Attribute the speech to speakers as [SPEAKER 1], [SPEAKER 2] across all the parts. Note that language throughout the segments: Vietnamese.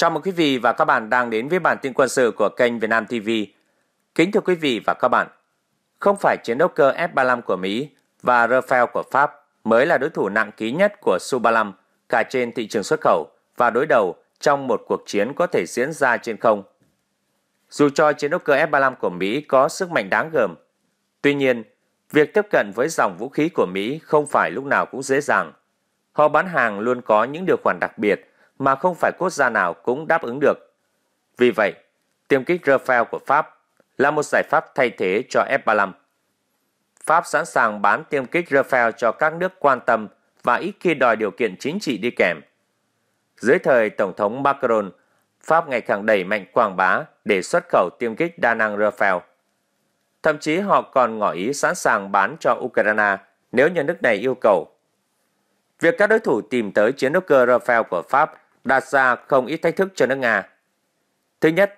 [SPEAKER 1] Chào mừng quý vị và các bạn đang đến với bản tin quân sự của kênh Việt Nam TV. Kính thưa quý vị và các bạn, không phải chiến đấu cơ F-35 của Mỹ và Rafale của Pháp mới là đối thủ nặng ký nhất của Su-35 cả trên thị trường xuất khẩu và đối đầu trong một cuộc chiến có thể diễn ra trên không. Dù cho chiến đấu cơ F-35 của Mỹ có sức mạnh đáng gờm, tuy nhiên, việc tiếp cận với dòng vũ khí của Mỹ không phải lúc nào cũng dễ dàng. Họ bán hàng luôn có những điều khoản đặc biệt mà không phải quốc gia nào cũng đáp ứng được. Vì vậy, tiêm kích Rafale của Pháp là một giải pháp thay thế cho F-35. Pháp sẵn sàng bán tiêm kích Rafale cho các nước quan tâm và ít khi đòi điều kiện chính trị đi kèm. Dưới thời Tổng thống Macron, Pháp ngày càng đẩy mạnh quảng bá để xuất khẩu tiêm kích đa năng Rafale. Thậm chí họ còn ngỏ ý sẵn sàng bán cho Ukraine nếu nhà nước này yêu cầu. Việc các đối thủ tìm tới chiến đấu cơ Rafale của Pháp đặt ra không ít thách thức cho nước Nga. Thứ nhất,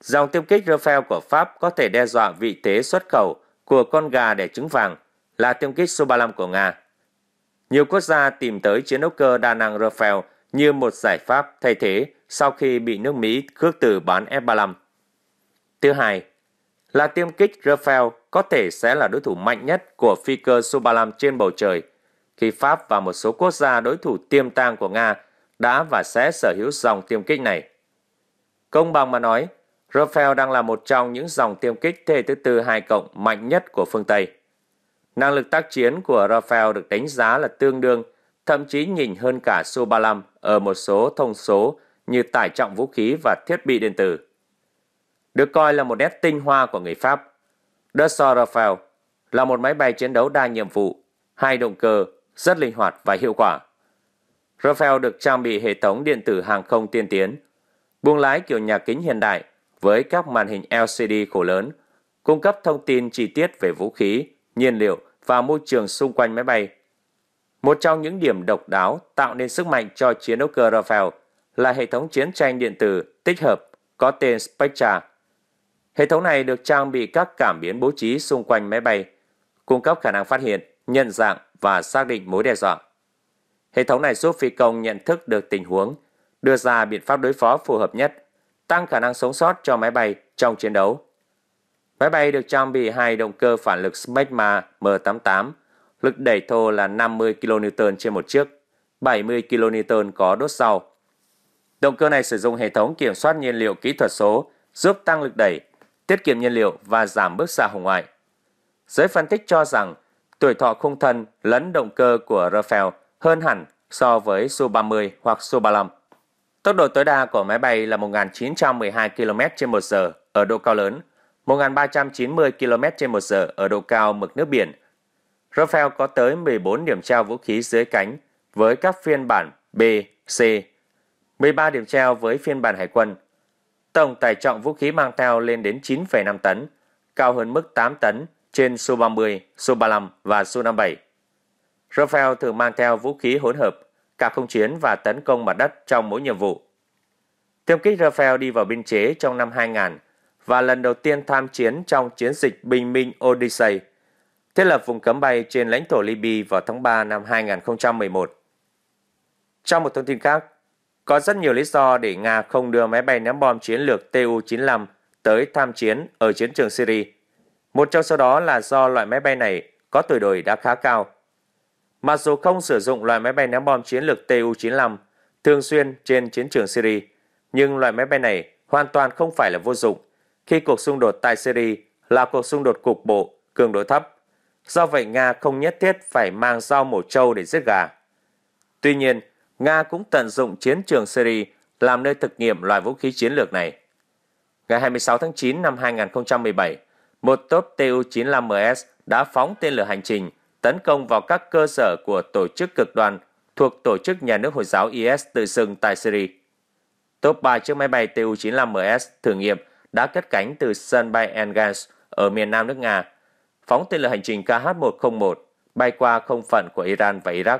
[SPEAKER 1] dòng tiêm kích Rafael của Pháp có thể đe dọa vị thế xuất khẩu của con gà đẻ trứng vàng là tiêm kích Su-35 của Nga. Nhiều quốc gia tìm tới chiến đấu cơ đa năng Rafael như một giải pháp thay thế sau khi bị nước Mỹ khước từ bán F-35. Thứ hai, là tiêm kích Rafael có thể sẽ là đối thủ mạnh nhất của phi cơ Su-35 trên bầu trời, khi Pháp và một số quốc gia đối thủ tiềm tàng của Nga đã và sẽ sở hữu dòng tiêm kích này. Công bằng mà nói, Rafael đang là một trong những dòng tiêm kích thế thứ tư 2 cộng mạnh nhất của phương Tây. Năng lực tác chiến của Rafael được đánh giá là tương đương, thậm chí nhìn hơn cả Su-35 ở một số thông số như tải trọng vũ khí và thiết bị điện tử. Được coi là một nét tinh hoa của người Pháp, Dassault Rafale là một máy bay chiến đấu đa nhiệm vụ, hai động cơ, rất linh hoạt và hiệu quả. Rafael được trang bị hệ thống điện tử hàng không tiên tiến, buông lái kiểu nhà kính hiện đại với các màn hình LCD khổ lớn, cung cấp thông tin chi tiết về vũ khí, nhiên liệu và môi trường xung quanh máy bay. Một trong những điểm độc đáo tạo nên sức mạnh cho chiến đấu cơ Rafael là hệ thống chiến tranh điện tử tích hợp có tên Spectra. Hệ thống này được trang bị các cảm biến bố trí xung quanh máy bay, cung cấp khả năng phát hiện, nhận dạng và xác định mối đe dọa. Hệ thống này giúp phi công nhận thức được tình huống, đưa ra biện pháp đối phó phù hợp nhất, tăng khả năng sống sót cho máy bay trong chiến đấu. Máy bay được trang bị hai động cơ phản lực Smegma M88, lực đẩy thô là 50 kN trên một chiếc, 70 kN có đốt sau. Động cơ này sử dụng hệ thống kiểm soát nhiên liệu kỹ thuật số, giúp tăng lực đẩy, tiết kiệm nhiên liệu và giảm bức xạ hồng ngoại. Giới phân tích cho rằng, tuổi thọ khung thân lẫn động cơ của Rafael hơn hẳn so với Su-30 hoặc Su-35. Tốc độ tối đa của máy bay là 1.912 km trên 1 giờ ở độ cao lớn, 1.390 km trên 1 giờ ở độ cao mực nước biển. Rafael có tới 14 điểm treo vũ khí dưới cánh với các phiên bản B, C, 13 điểm treo với phiên bản hải quân. Tổng tải trọng vũ khí mang theo lên đến 9,5 tấn, cao hơn mức 8 tấn trên Su-30, Su-35 và Su-57. Rafael thường mang theo vũ khí hỗn hợp, cả không chiến và tấn công mặt đất trong mỗi nhiệm vụ. Tiêm kích Rafael đi vào biên chế trong năm 2000 và lần đầu tiên tham chiến trong chiến dịch Bình Minh Odyssey, thiết lập vùng cấm bay trên lãnh thổ Libya vào tháng 3 năm 2011. Trong một thông tin khác, có rất nhiều lý do để Nga không đưa máy bay ném bom chiến lược Tu-95 tới tham chiến ở chiến trường Syria. Một trong số đó là do loại máy bay này có tuổi đời đã khá cao Mặc dù không sử dụng loại máy bay ném bom chiến lược Tu-95 thường xuyên trên chiến trường Syria, nhưng loại máy bay này hoàn toàn không phải là vô dụng khi cuộc xung đột tại Syria là cuộc xung đột cục bộ, cường độ thấp. Do vậy Nga không nhất thiết phải mang dao mổ trâu để giết gà. Tuy nhiên, Nga cũng tận dụng chiến trường Syria làm nơi thực nghiệm loại vũ khí chiến lược này. Ngày 26 tháng 9 năm 2017, một tốp Tu-95MS đã phóng tên lửa hành trình tấn công vào các cơ sở của tổ chức cực đoan thuộc tổ chức nhà nước Hồi giáo IS tự xưng tại Syria. Top 3 chiếc máy bay Tu-95MS thử nghiệm đã cất cánh từ sân bay Engels ở miền nam nước Nga, phóng tên lửa hành trình KH-101 bay qua không phận của Iran và Iraq,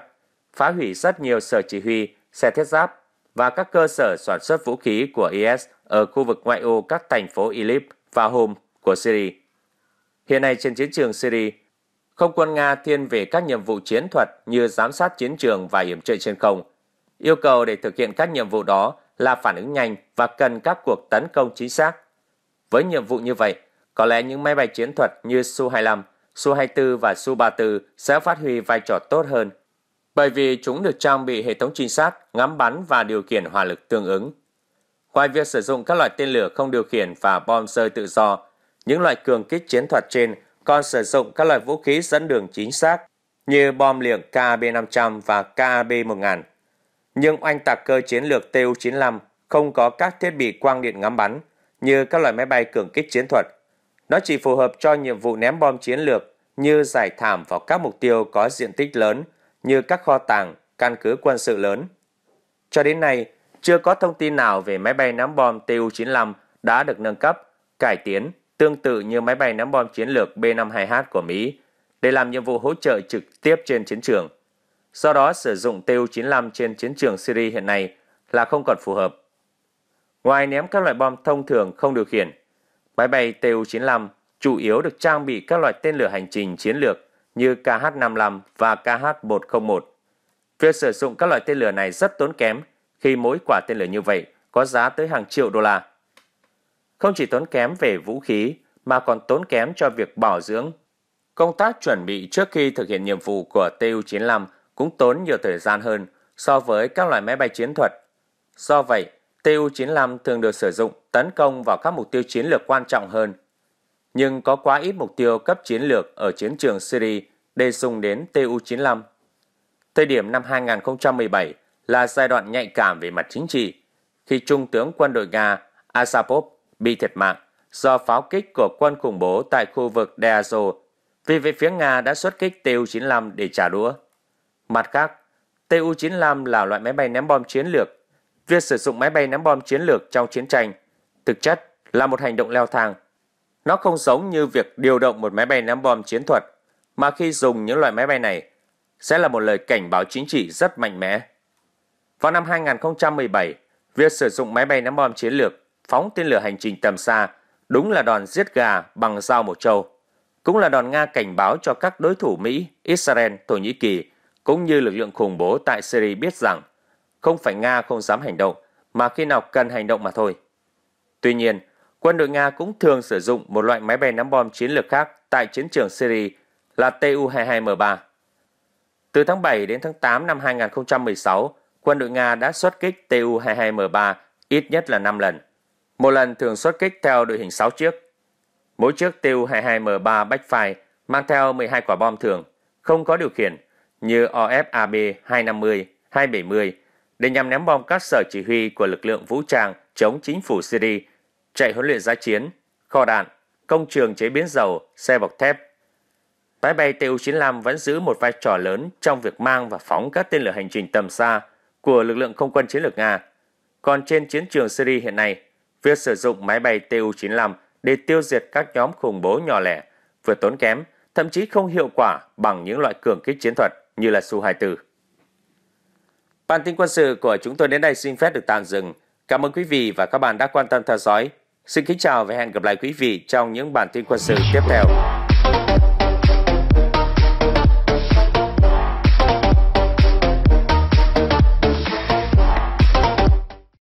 [SPEAKER 1] phá hủy rất nhiều sở chỉ huy, xe thiết giáp và các cơ sở sản xuất vũ khí của IS ở khu vực ngoại ô các thành phố Idlib và Homs của Syria. Hiện nay trên chiến trường Syria, không quân Nga thiên về các nhiệm vụ chiến thuật như giám sát chiến trường và hiểm trợ trên không. Yêu cầu để thực hiện các nhiệm vụ đó là phản ứng nhanh và cần các cuộc tấn công chính xác. Với nhiệm vụ như vậy, có lẽ những máy bay chiến thuật như Su-25, Su-24 và Su-34 sẽ phát huy vai trò tốt hơn bởi vì chúng được trang bị hệ thống trinh sát, ngắm bắn và điều khiển hỏa lực tương ứng. Ngoài việc sử dụng các loại tên lửa không điều khiển và bom rơi tự do, những loại cường kích chiến thuật trên còn sử dụng các loại vũ khí dẫn đường chính xác như bom liệng KB-500 và KB-1000. Nhưng oanh tạc cơ chiến lược Tu-95 không có các thiết bị quang điện ngắm bắn như các loại máy bay cường kích chiến thuật. Nó chỉ phù hợp cho nhiệm vụ ném bom chiến lược như giải thảm vào các mục tiêu có diện tích lớn như các kho tàng, căn cứ quân sự lớn. Cho đến nay, chưa có thông tin nào về máy bay ném bom Tu-95 đã được nâng cấp, cải tiến tương tự như máy bay ném bom chiến lược B-52H của Mỹ để làm nhiệm vụ hỗ trợ trực tiếp trên chiến trường. Do đó, sử dụng Tu-95 trên chiến trường Syria hiện nay là không còn phù hợp. Ngoài ném các loại bom thông thường không điều khiển, máy bay Tu-95 chủ yếu được trang bị các loại tên lửa hành trình chiến lược như KH-55 và KH-101. Việc sử dụng các loại tên lửa này rất tốn kém khi mỗi quả tên lửa như vậy có giá tới hàng triệu đô la không chỉ tốn kém về vũ khí mà còn tốn kém cho việc bảo dưỡng. Công tác chuẩn bị trước khi thực hiện nhiệm vụ của Tu-95 cũng tốn nhiều thời gian hơn so với các loại máy bay chiến thuật. Do vậy, Tu-95 thường được sử dụng tấn công vào các mục tiêu chiến lược quan trọng hơn. Nhưng có quá ít mục tiêu cấp chiến lược ở chiến trường Syria để dùng đến Tu-95. Thời điểm năm 2017 là giai đoạn nhạy cảm về mặt chính trị, khi Trung tướng quân đội Nga Asapov bị thiệt mạng do pháo kích của quân khủng bố tại khu vực Deazo vì về phía Nga đã xuất kích Tu-95 để trả đũa. Mặt khác, Tu-95 là loại máy bay ném bom chiến lược. Việc sử dụng máy bay ném bom chiến lược trong chiến tranh thực chất là một hành động leo thang. Nó không giống như việc điều động một máy bay ném bom chiến thuật, mà khi dùng những loại máy bay này sẽ là một lời cảnh báo chính trị rất mạnh mẽ. Vào năm 2017, việc sử dụng máy bay ném bom chiến lược phóng tên lửa hành trình tầm xa, đúng là đòn giết gà bằng dao một trâu. Cũng là đòn Nga cảnh báo cho các đối thủ Mỹ, Israel, Thổ Nhĩ Kỳ, cũng như lực lượng khủng bố tại Syria biết rằng không phải Nga không dám hành động, mà khi nào cần hành động mà thôi. Tuy nhiên, quân đội Nga cũng thường sử dụng một loại máy bay ném bom chiến lược khác tại chiến trường Syria là Tu-22M3. Từ tháng 7 đến tháng 8 năm 2016, quân đội Nga đã xuất kích Tu-22M3 ít nhất là 5 lần. Một lần thường xuất kích theo đội hình 6 chiếc. Mỗi chiếc tiêu 22M3 Backfire mang theo 12 quả bom thường, không có điều khiển, như OFAB 250, 270, để nhằm ném bom các sở chỉ huy của lực lượng vũ trang chống chính phủ Syria, chạy huấn luyện giá chiến, kho đạn, công trường chế biến dầu, xe bọc thép. Máy bay Tu-95 vẫn giữ một vai trò lớn trong việc mang và phóng các tên lửa hành trình tầm xa của lực lượng không quân chiến lược Nga. Còn trên chiến trường Syria hiện nay, Việc sử dụng máy bay Tu-95 để tiêu diệt các nhóm khủng bố nhỏ lẻ vừa tốn kém, thậm chí không hiệu quả bằng những loại cường kích chiến thuật như là Su-24. Bản tin quân sự của chúng tôi đến đây xin phép được tạm dừng. Cảm ơn quý vị và các bạn đã quan tâm theo dõi. Xin kính chào và hẹn gặp lại quý vị trong những bản tin quân sự tiếp theo.